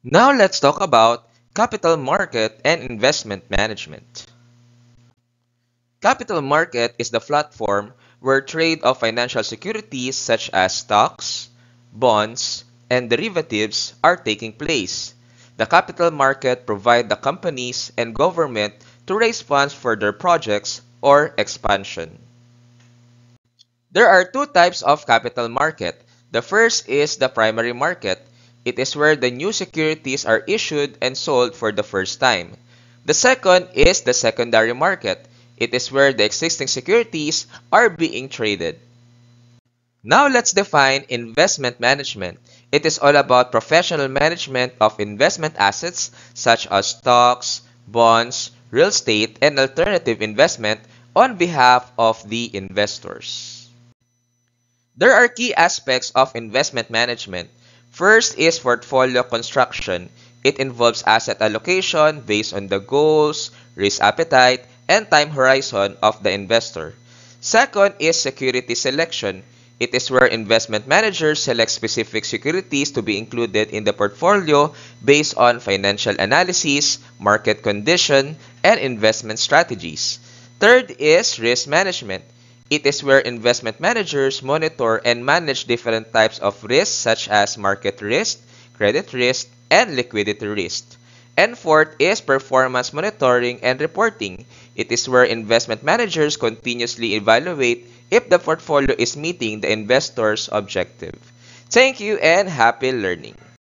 Now let's talk about capital market and investment management. Capital market is the platform where trade of financial securities such as stocks, bonds, and derivatives are taking place. The capital market provide the companies and government to raise funds for their projects or expansion. There are two types of capital market. The first is the primary market it is where the new securities are issued and sold for the first time. The second is the secondary market. It is where the existing securities are being traded. Now let's define investment management. It is all about professional management of investment assets such as stocks, bonds, real estate, and alternative investment on behalf of the investors. There are key aspects of investment management. First is portfolio construction. It involves asset allocation based on the goals, risk appetite, and time horizon of the investor. Second is security selection. It is where investment managers select specific securities to be included in the portfolio based on financial analysis, market condition, and investment strategies. Third is risk management. It is where investment managers monitor and manage different types of risks such as market risk, credit risk, and liquidity risk. And fourth is performance monitoring and reporting. It is where investment managers continuously evaluate if the portfolio is meeting the investor's objective. Thank you and happy learning!